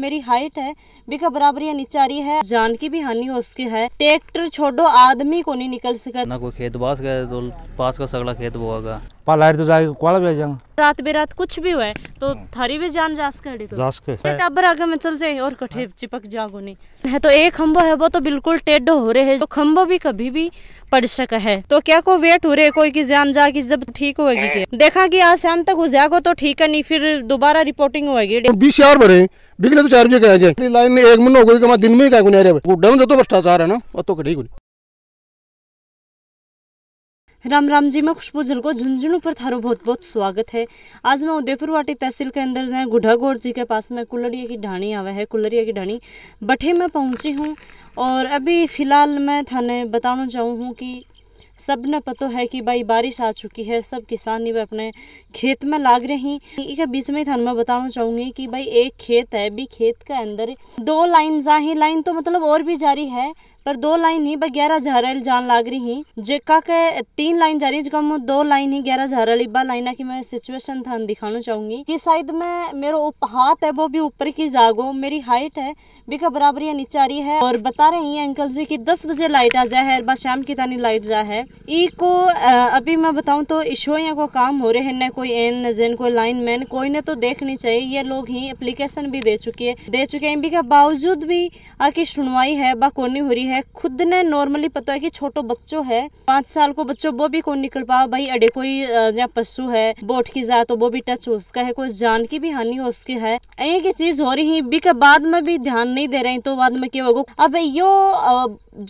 मेरी हाइट है बिका बराबर या नीचे आ रही है जान की भी हानि हो उसकी है ट्रैक्टर छोड़ो आदमी को नहीं निकल सका ना कोई खेत बास गए तो पास का सगला खेत बोगा लाइट तो जाएगा कुआला भेज जाएगा रात बेरात कुछ भी हुआ तो हाँ। थारी भी जान जास कर तो। जास के टाबर आगे में चल जाए और कठे हाँ। चिपक जागो नहीं है तो एक खम्बो है वो तो बिल्कुल टेढ़ो हो रहे है तो खम्बो भी कभी भी पड़ सका है तो क्या को वेट हो रहे कोई की जान जागी जब ठीक होगी देखा की आज शाम तक हो जागो तो ठीक है नहीं फिर दोबारा रिपोर्टिंग होगी बीस और भरे बिगड़े तो चार बजे कह जाए लाइन एक मन हो गई दिन में ही क्या गुनिया वो डम जो तो भ्रष्टाचार है ना और तो कटी कुछ राम राम जी मैं खुशबू जिल को झुंझुनू पर थारो बहुत बहुत स्वागत है आज मैं उदयपुर वाटी तहसील के अंदर जाए गुढ़ा गुढ़ागौर जी के पास में कुलरिया की ढाणी आवा है कुलरिया की ढाणी बठे में पहुंची हूं और अभी फिलहाल मैं थाने बताना चाहूँ हूँ कि सब ने है कि भाई बारिश आ चुकी है सब किसान ही अपने खेत में लाग रहे हैं एक बीच में थान मैं बताना चाहूंगी कि भाई एक खेत है भी खेत के अंदर दो लाइन जा ही लाइन तो मतलब और भी जारी है पर दो लाइन ही ग्यारह जहरल जान लाग रही है जेका के तीन लाइन जा रही है जो दो लाइन ही ग्यारह जहरल बार लाइन की मैं सिचुएशन थान दिखाना चाहूंगी कि शायद मैं मेरे हाथ है वो भी ऊपर की जागो मेरी हाइट है बिका बराबर या नीचे आ रही है और बता रहे हैं अंकल जी की दस बजे लाइट आ जाए है शाम की तानी लाइट जा है ई को अभी मैं बताऊँ तो ईशो या को काम हो रहे है न कोई एन जेन कोई लाइन मैन कोई ने तो देखनी चाहिए ये लोग ही एप्लीकेशन भी दे चुकी है दे चुके हैं बिका बावजूद भी आकी सुनवाई है बा कोनी हो रही है है खुद ने नॉर्मली पता है कि छोटो बच्चो है पांच साल को बच्चो वो भी कौन निकल पाओ भाई अड़े कोई जहाँ पशु है बोट की जा तो वो भी टच हो उसका है कोई जान की भी हानि हो उसकी है एक ही चीज हो रही है बी के बाद में भी ध्यान नहीं दे रहे तो बाद में क्या होगा अब यो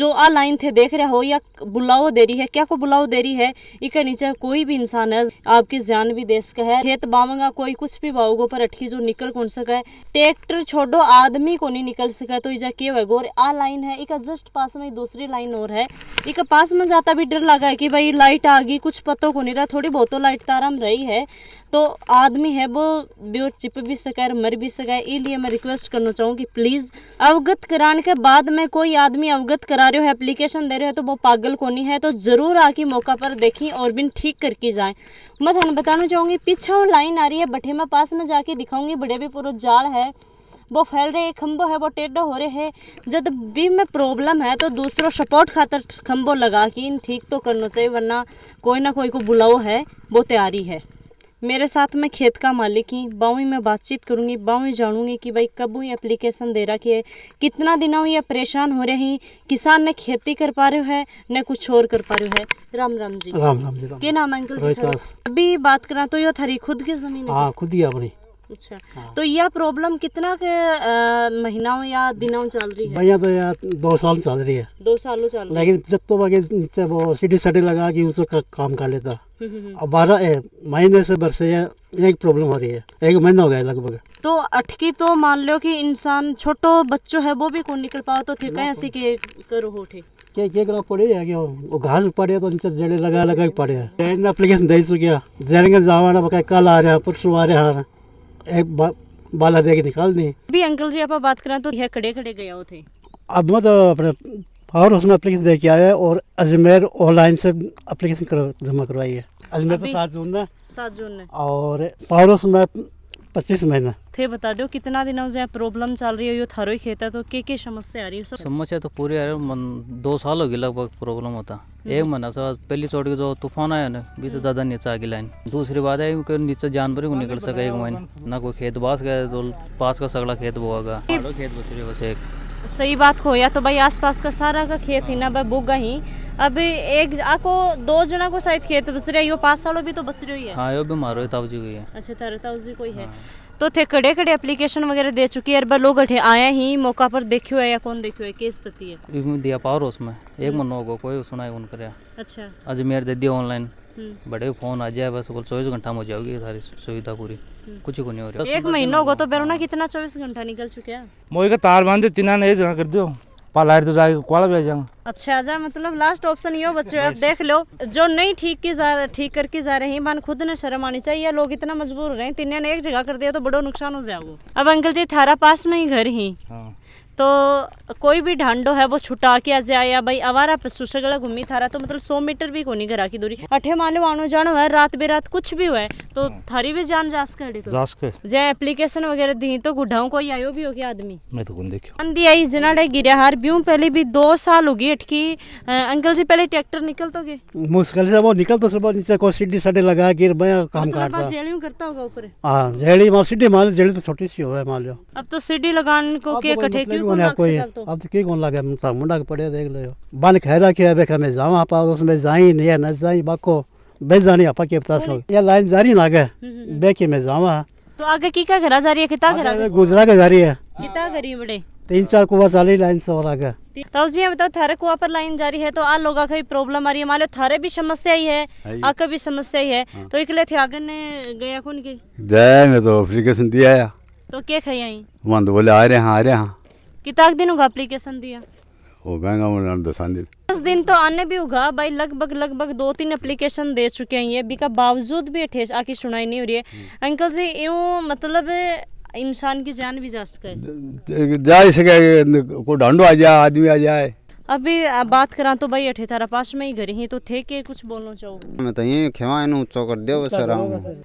जो आ लाइन थे देख रहे हो या बुलाओ दे रही है क्या को बुलाओ दे रही है इक नीचे कोई भी इंसान है आपकी जान भी दे सका है खेत बावेगा कोई कुछ भी बाओगो पर अटकी जो निकल कौन सका है ट्रैक्टर छोड़ो आदमी को नहीं निकल सका तो इजा के होगा और आ लाइन है एक जस्ट पास में दूसरी लाइन और है एक पास में जाता भी डर लगा है कि भाई लाइट आ गई कुछ पतो को नहीं रहा थोड़ी बहुत तो लाइट ताराम रही है तो आदमी है वो ब्यो चिप भी सका है मर भी सका है इसलिए मैं रिक्वेस्ट करना चाहूँगी प्लीज़ अवगत कराने के बाद में कोई आदमी अवगत करा रहे हो एप्लीकेशन दे रहे हो तो वो पागल को नहीं है तो ज़रूर आके मौका पर देखें और बिन ठीक करके जाए मैं थाना बताना चाहूँगी पीछे लाइन आ रही है बठेमा पास में जाके दिखाऊंगी बड़े भी पूरा जाल है वो फैल रहे खम्बो है वो टेढ़ो हो रहे हैं जब भी में प्रॉब्लम है तो दूसरों सपोर्ट खातर खम्बो लगा के इन ठीक तो करना चाहिए वरना कोई ना कोई को बुलाओ है वो तैयारी है मेरे साथ में खेत का मालिक ही बावी में बातचीत करूंगी बावी जानूंगी कि भाई कब हुई एप्लीकेशन दे रखी है कितना दिन हुई परेशान हो रहे हैं किसान ने खेती कर पा रहे है न कुछ और कर पा रहे है राम राम जी राम राम जी राम। के नाम अंकल जी अभी बात करा तो यो थारी खुद की जमीन हाँ, खुद ही अपनी अच्छा हाँ। तो यह प्रॉब्लम कितना के महीनों या दिनों चल रही है भैया तो यार दो साल चल रही है दो सालों चल लेकिन जब तो बाकी नीचे वो सीढ़ी सटी लगा कि उसको का, काम कर लेता हम्म, हम्म, हम्म। अब बारह महीने से बरसे एक प्रॉब्लम हो रही है एक महीना हो गया लगभग तो अटकी तो मान लो कि इंसान छोटो बच्चो है वो भी कौन निकल पाओ तो ठीक है हाँ। ऐसी के करो हो ठीक क्या क्या करना पड़े है क्या वो घास पड़े तो नीचे जड़े लगा लगा पड़े है एप्लीकेशन दे चुके हैं जावाना कल आ रहे हैं परसों आ रहे हैं बाला दे के निकाल दें अभी अंकल जी आप बात करें तो यह खड़े खड़े गया थे अब मैं तो अपने पावर हाउस में अप्लीकेशन दे के आया तो है और अजमेर ऑनलाइन से अप्लीकेशन जमा करवाई है अजमेर तो सात जून में सात जून में और पावर हाउस में पच्चीस महीना थे बता दो कितना दिन से प्रॉब्लम चल रही है यो थारो खेत है तो के के समस्या आ रही है समस्या तो पूरी आ रही है दो साल हो गए लगभग प्रॉब्लम होता एक हम्म। महीना से पहली चोट के जो तूफान आया ना बीच तो ज्यादा नीचे आगे लाइन दूसरी बात है कि नीचे जानवर ही हाँ, निकल तो सका एक महीना ना कोई खेत बास गया तो पास का सगड़ा खेत बोआगा खेत बच रही है बस एक सही बात को या तो भाई आसपास का सारा का खेत ही ना भाई भूगा ही अब एक आको दो जना को शायद खेत बच रहे यो पाँच सालों भी तो बच रही है हाँ यो भी मारो ताऊ जी कोई है अच्छा तारे ताऊ जी को है हाँ। तो थे कड़े कड़े एप्लीकेशन वगैरह दे चुकी है लोग अठे आए ही मौका पर देखियो है या कौन देखियो है क्या स्थिति है दिया पावर उसमें एक मन होगा कोई सुना है उन कर अच्छा अजमेर दे दिया ऑनलाइन हम्म। बड़े फोन आ जाए बस चौबीस घंटा में हो जाओगी सारी सुविधा पूरी हम्म। कुछ को नहीं हो रहा एक महीना होगा तो बेरोना कितना चौबीस घंटा निकल चुके हैं मोई का तार बांध दो तीन कर दो पालायर तो जाएगा कॉल भी अच्छा जा मतलब लास्ट ऑप्शन ये बच्चों आप देख लो जो नहीं ठीक की जा ठीक करके जा रहे हैं मान खुद ने शर्म आनी चाहिए लोग इतना मजबूर हो रहे तीन ने एक जगह कर दिया तो बड़ो नुकसान हो जाएगा अब अंकल जी थारा पास में ही घर ही हाँ। तो कोई भी ढांडो है वो छुटा के आ जाए या भाई अवारा पशु से गला घूमी थारा तो मतलब सौ मीटर भी कोनी घरा की दूरी अठे लो आनो जानो है रात बेरात कुछ भी हुआ है तो हाँ। थारी भी जान जास कर तो। जास एप्लीकेशन वगैरह दी तो गुड्ढाओं कोई आयो भी हो गया आदमी मैं तो कौन देखियो अंधी आई जनाड़े गिरया हार ब्यू पहले भी दो साल हो लटकी अंकल जी पहले ट्रैक्टर निकल तो गए मुश्किल से वो निकल तो सब नीचे को सीढ़ी साढ़े लगा गिर मैं काम काटता जेड़ी करता होगा ऊपर हां जेड़ी मां सीढ़ी मान जेड़ी तो छोटी सी होवे मान लो अब तो सीढ़ी लगाने को के इकट्ठे क्यों कौन कोन कोई अब तो के कौन मतलब तो लगे मुंडा मुंडा पड़े देख लो बन खैरा के अबे मैं जाऊं आपा उसमें जाई नहीं न जाई बाको बेजानी आपा के पता सो ये लाइन जारी लागे बेके में जावा तो आगे की का घरा जा रही है किता घरा गुजरा के जा रही है किता गरीबड़े तीन चार कुआ चाली लाइन से और आगे तो जी बताओ थारे कुआ पर लाइन जारी है तो आ लोगों का प्रॉब्लम आ रही है मान लो थारे भी समस्या ही है आका भी समस्या ही है हाँ। तो इकले थे आगे ने गया कौन की जय जाएंगे तो एप्लीकेशन दिया है तो क्या खाई आई मन तो बोले आ रहे हैं आ रहे हैं कितना दिन होगा एप्लीकेशन दिया हो गएगा दस दिन दस दिन तो आने भी होगा भाई लगभग लगभग दो तीन एप्लीकेशन दे चुके हैं ये बीका बावजूद भी ठेस आके सुनाई नहीं हो रही है हम्म। अंकल जी यूँ मतलब इंसान की जान भी जा सके जा सके को ढंडो आ जाए आदमी आ जाए अभी बात करा तो भाई अठे थारा पास में ही घर ही तो थे के कुछ बोलना चाहो मैं तो यही खेवा इन ऊंचा कर दे सर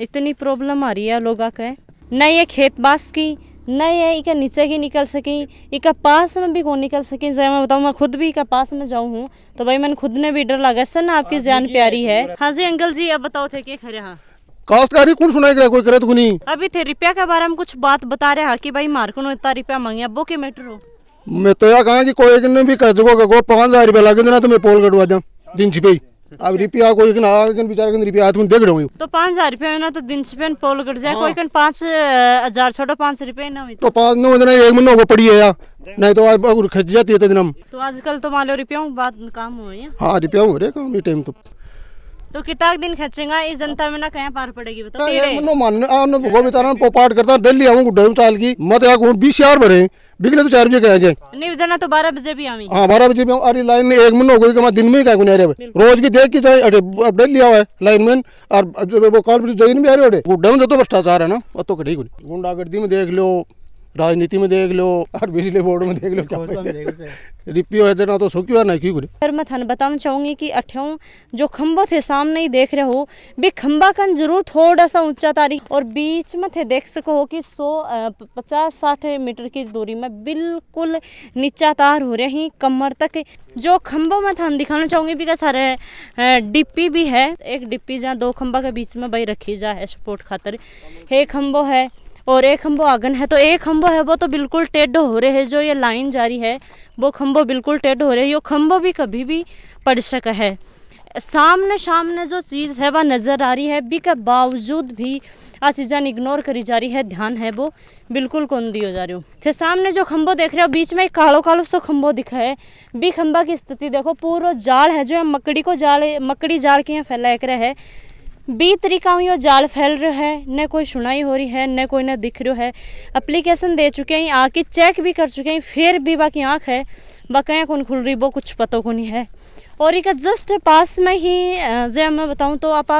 इतनी प्रॉब्लम आ रही है लोगा के न ये खेत बास की न ये इका नीचे की निकल सके इका पास में भी कौन निकल सके जैसे मैं बताऊँ मैं खुद भी इका पास में जाऊँ हूँ तो भाई मैंने खुद ने भी डर लगा सर ना आपकी जान प्यारी है हाँ जी अंकल जी अब बताओ थे के खरे हाँ काश्तकारी कौन सुनाई करे कोई करे तो नहीं अभी थे रुपया के बारे में कुछ बात बता रहे हैं कि भाई मार्को ने इतना रुपया मांगे बो के मेटर मैं तो यह कहा कि कोई ने भी कह चुको को पाँच हजार रुपया लगे तो ना तो मैं पोल कटवा दूँ दिन छिपे अब रुपया कोई कन आ कन बेचारा कन रुपया हाथ देख रहे हो तो 5000 रुपया है ना तो दिन से पोल कट जाए हाँ। कोई कन 5000 छोटा 5 रुपया ना हुई तो पांच नो दिन एक महीना को पड़ी है या नहीं तो आज खर्च जाती है तो दिन हम तो आजकल तो मान लो रुपया बात काम हो है हां रुपया हो रे काम ही टाइम तो तो कितना दिन खर्चेगा इस जनता में ना कहीं पार पड़ेगी बताओ मान पोपाट करता डेली साल की मत बीस हजार भरे बिगले तो चार बजे कहा जाए नहीं जाना तो बारह बजे भी आवी हाँ बारह बजे भी अरे लाइन में एक मिनट हो गई दिन में ही क्या गुनिया रोज की देख के चाहे अरे डेली आवा है लाइन में और वो कॉल जगह भी आ रहे हो डाउन जो तो भ्रष्टाचार है ना वो तो कटी गुंडागर्दी में देख लो राजनीति में देख लो और बिजली बोर्ड में देख लो क्या रिपियो है जना तो सोक्यो ना क्यों करे मैं थाने बताना चाहूंगी कि अठ्यों जो खम्बो थे सामने ही देख रहे हो भी खम्बा कन जरूर थोड़ा सा ऊंचा तारी और बीच में थे देख सको हो कि सौ पचास साठ मीटर की दूरी में बिल्कुल नीचा तार हो हैं कमर तक जो खम्बों में थान दिखाना चाहूंगी भी सारे डिप्पी भी है एक डिप्पी जहाँ दो खम्बा के बीच में भाई रखी जाए सपोर्ट खातर हे खम्बो है और एक खम्भो आगन है तो एक खम्बो है वो तो बिल्कुल टेढ़ हो रहे है जो ये लाइन जारी है वो खम्बो बिल्कुल टेढ़ हो रहे है यो खम्बो भी कभी भी पड़ सक है सामने सामने जो चीज़ है वह नज़र आ रही है बी के बावजूद भी आ चीज़ें इग्नोर करी जा रही है ध्यान है वो बिल्कुल कौन दियो जा रही हो फिर सामने जो खम्बो देख रहे हो बीच में एक कालो कालो सो खम्बो दिखा है बी खम्बा की स्थिति देखो पूरा जाल है जो मकड़ी को जाल मकड़ी जाल के यहाँ फैला रहे है बी तरीका यो जाल फैल रहा है न कोई सुनाई हो रही है न कोई न दिख रहा है अप्लीकेशन दे चुके हैं आके चेक भी कर चुके हैं फिर भी बाकी आँख है बाकी कौन खुल रही वो कुछ पता को नहीं है और एक जस्ट पास में ही जब मैं बताऊँ तो आप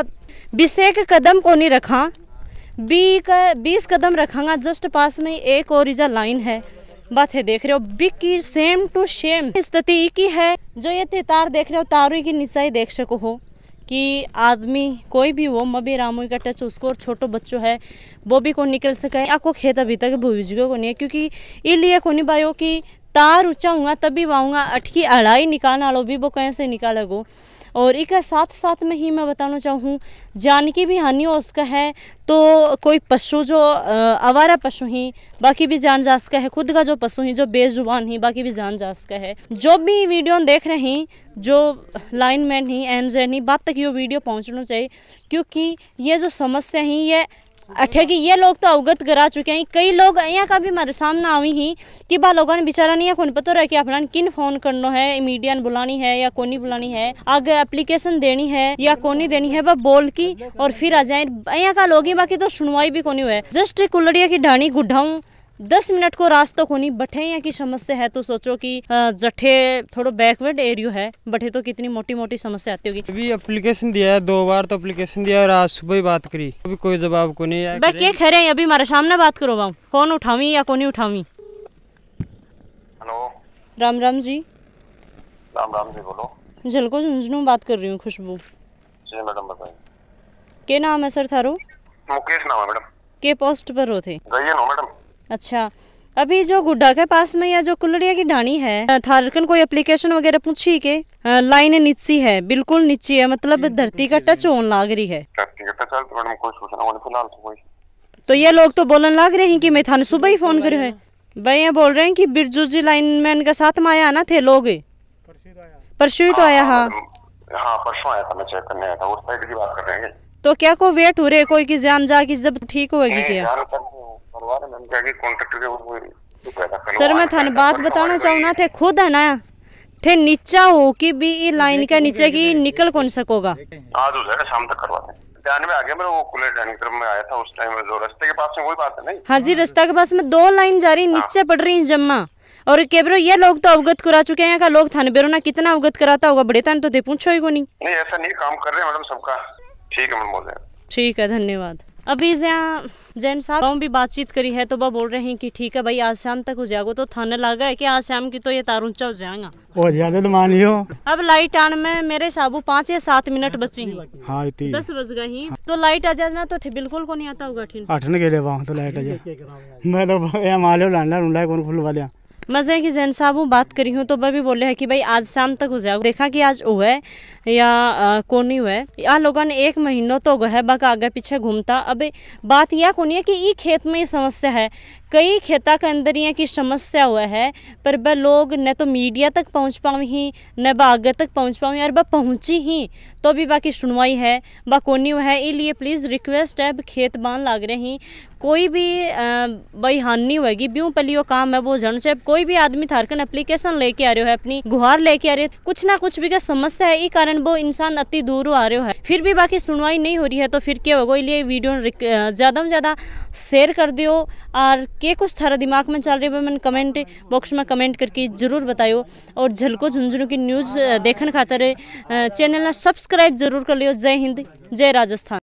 बिसेक कदम को नहीं रखा बी का बीस कदम रखांगा जस्ट पास में एक और इजा लाइन है बात है देख रहे हो बी की सेम टू सेम स्थिति की है जो ये तार देख रहे हो तारों की नीचाई देख सको हो कि आदमी कोई भी हो मबी रामू का टच उसको और छोटो बच्चो है वो भी को निकल सके आपको खेत अभी तक भूजगो को नहीं है क्योंकि इसलिए को नहीं भाई कि तार ऊँचा हुआ तभी वाऊँगा अटकी अड़ाई निकालना लो भी वो कैसे निकालेगो और एक साथ साथ में ही मैं बताना चाहूँ जान की भी हानि हो उसका है तो कोई पशु जो आवारा पशु ही बाकी भी जान जा सका है खुद का जो पशु ही जो बेजुबान ही बाकी भी जान जा सका है जो भी वीडियो देख रहे हैं जो लाइन मैन ही एम जैन ही बात तक ये वीडियो पहुँचना चाहिए क्योंकि ये जो समस्या ही ये अठे की ये लोग तो अवगत करा चुके हैं कई लोग यहाँ का भी हमारे सामने आई ही कि बा लोगों ने बेचारा नहीं कौन पता रहा कि अपना किन फोन करना है मीडिया ने बुलानी है या कोनी बुलानी है आगे एप्लीकेशन देनी है या कोनी देनी है बा बोल की और फिर आ जाए यहाँ का लोग ही बाकी तो सुनवाई भी कोनी हुआ है जस्ट कुलड़िया की ढाणी गुड्ढाऊँ दस मिनट को नहीं बैठे बठैया की समस्या है तो सोचो कि जठे थोड़ा बैकवर्ड एरियो है बठे तो कितनी मोटी मोटी समस्या आती होगी अभी एप्लीकेशन दिया है दो बार तो एप्लीकेशन दिया और आज सुबह ही बात करी अभी कोई जवाब को नहीं आया क्या कह रहे अभी हमारे सामने बात करो बाबू फोन उठावी या कोनी उठावी हेलो राम राम जी राम राम जी बोलो झलको झुंझुनू बात कर रही हूँ खुशबू मैडम बताइए के नाम है सर थारो मुकेश नाम है मैडम के पोस्ट पर हो थे अच्छा अभी जो गुड्डा के पास में या जो कुलड़िया की ढाणी है थारकन कोई एप्लीकेशन वगैरह पूछी के लाइन नीची है बिल्कुल नीची है मतलब धरती का टच होने लाग रही है तो, तो ये लोग तो बोलन लाग रहे हैं कि मैं थाने सुबह ही फोन करो है भाई ये बोल रहे हैं कि बिरजू जी लाइन मैन का साथ में आया ना थे लोग परसों तो हाँ, आया हाँ हाँ।, हाँ परसों आया था मैं चेक करने आया था उस साइड की बात कर रहे हैं तो क्या को वेट हो रहे कोई की जान जा की जब ठीक होगी क्या सर मैं थाने बात बताना ਚਾਹੁੰਨਾ थे खुद है ना थे नीचा हो कि भी ये लाइन का नीचे की निकल कौन सकोगा आज हो जाएगा शाम तक करवा दें ध्यान में आ गया मेरा वो खुले ध्यान की तरफ में आया था उस टाइम जो रास्ते के पास में वही बात है नहीं हाँ जी रास्ता के पास में दो लाइन जा रही हाँ। नीचे पड़ रही जम्मा और केबरो ये लोग तो अवगत करा चुके हैं का लोग थाने बेरो ना कितना अवगत कराता होगा बड़े थाने तो दे पूछो ही को नहीं नहीं ऐसा नहीं काम कर रहे हैं मैडम सबका ठीक है मैडम ठीक है धन्यवाद अभी यहाँ जैन साहब भी बातचीत करी है तो वह बोल रहे हैं कि ठीक है भाई आज शाम तक हो जाएगा तो थाने लगा है कि आज शाम की तो ये तारुचा हो जाएगा बहुत ज्यादा तो मान लियो अब लाइट आने में मेरे साबू पाँच या सात मिनट बचे हैं हाँ दस बज गए ही तो लाइट आ जाना तो थे बिल्कुल को नहीं आता होगा ठीक अठन गए तो लाइट आ जाए मैं तो दिया मज़े है कि जैन साहब हूँ बात करी हूँ तो वह भी बोले है कि भाई आज शाम तक हो जाओ देखा कि आज हुआ है या आ, नहीं हुआ है यहाँ लोगों ने एक महीनों तो गए बक आगे पीछे घूमता अब बात यह कोनी है कि ये खेत में ये समस्या है कई खेता के अंदर यहाँ की समस्या हुआ है पर वह लोग न तो मीडिया तक पहुँच पाऊँ ही न वह आगे तक पहुँच पाऊँ और वह पहुँची ही तो भी बाकी सुनवाई है वह कोनी हुआ है इसलिए प्लीज़ रिक्वेस्ट है खेत बांध लाग रहे हैं कोई भी वही हानि होगी ब्यू पलियो काम है वो जन से कोई भी आदमी थारकन एप्लीकेशन लेके आ रहे हो अपनी गुहार लेके आ रहे हो कुछ ना कुछ भी का समस्या है इस कारण वो इंसान अति दूर आ रहे हो फिर भी बाकी सुनवाई नहीं हो रही है तो फिर क्या होगा इसलिए वीडियो ज़्यादा में ज़्यादा शेयर कर दियो और के कुछ थारा दिमाग में चल रही है मैंने कमेंट बॉक्स में कमेंट करके जरूर बतायो और झलको झुंझुनू की न्यूज़ देखने खातर चैनल सब्सक्राइब जरूर कर लियो जय हिंद जय राजस्थान